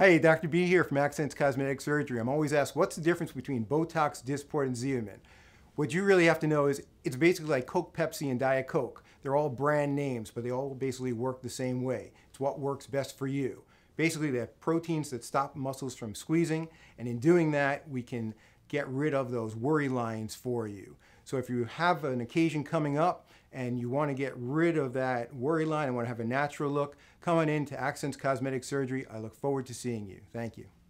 Hey, Dr. B here from Accents Cosmetic Surgery. I'm always asked, what's the difference between Botox, Dysport, and Xeomin? What you really have to know is it's basically like Coke, Pepsi, and Diet Coke. They're all brand names, but they all basically work the same way. It's what works best for you. Basically, they have proteins that stop muscles from squeezing, and in doing that, we can get rid of those worry lines for you. So if you have an occasion coming up and you want to get rid of that worry line and want to have a natural look, come in into Accents Cosmetic Surgery, I look forward to seeing you. Thank you.